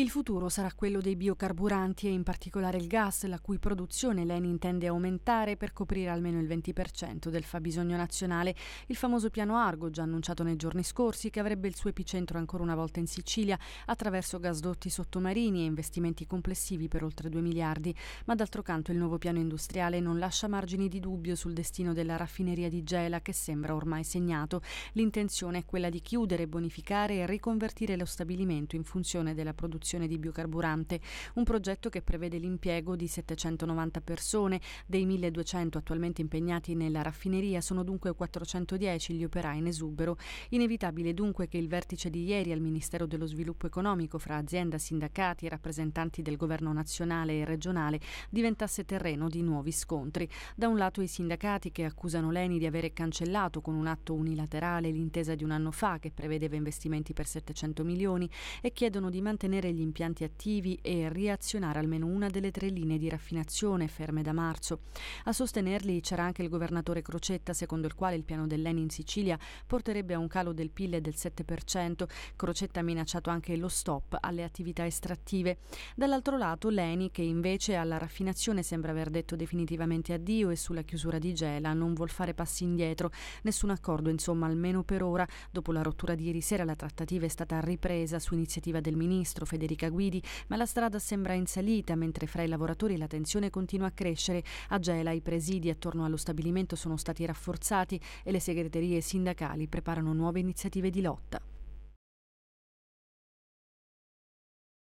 Il futuro sarà quello dei biocarburanti e in particolare il gas, la cui produzione l'ENI intende aumentare per coprire almeno il 20% del fabbisogno nazionale. Il famoso piano Argo, già annunciato nei giorni scorsi, che avrebbe il suo epicentro ancora una volta in Sicilia attraverso gasdotti sottomarini e investimenti complessivi per oltre 2 miliardi. Ma d'altro canto il nuovo piano industriale non lascia margini di dubbio sul destino della raffineria di Gela, che sembra ormai segnato. L'intenzione è quella di chiudere, bonificare e riconvertire lo stabilimento in funzione della produzione produzione di biocarburante, un progetto che prevede l'impiego di 790 persone, dei 1200 attualmente impegnati nella raffineria sono dunque 410 gli operai in esubero. Inevitabile dunque che il vertice di ieri al Ministero dello Sviluppo Economico fra azienda, sindacati e rappresentanti del governo nazionale e regionale diventasse terreno di nuovi scontri. Da un lato i sindacati che accusano Leni di avere cancellato con un atto unilaterale l'intesa di un anno fa che prevedeva investimenti per 700 milioni e chiedono di mantenere gli impianti attivi e riazionare almeno una delle tre linee di raffinazione ferme da marzo. A sostenerli c'era anche il governatore Crocetta, secondo il quale il piano dell'Eni in Sicilia porterebbe a un calo del PIL del 7%. Crocetta ha minacciato anche lo stop alle attività estrattive. Dall'altro lato l'Eni, che invece alla raffinazione sembra aver detto definitivamente addio e sulla chiusura di Gela non vuol fare passi indietro. Nessun accordo, insomma, almeno per ora. Dopo la rottura di ieri sera la trattativa è stata ripresa su iniziativa del ministro Federico Federica Guidi, ma la strada sembra in salita mentre fra i lavoratori la tensione continua a crescere. A Gela i presidi attorno allo stabilimento sono stati rafforzati e le segreterie sindacali preparano nuove iniziative di lotta.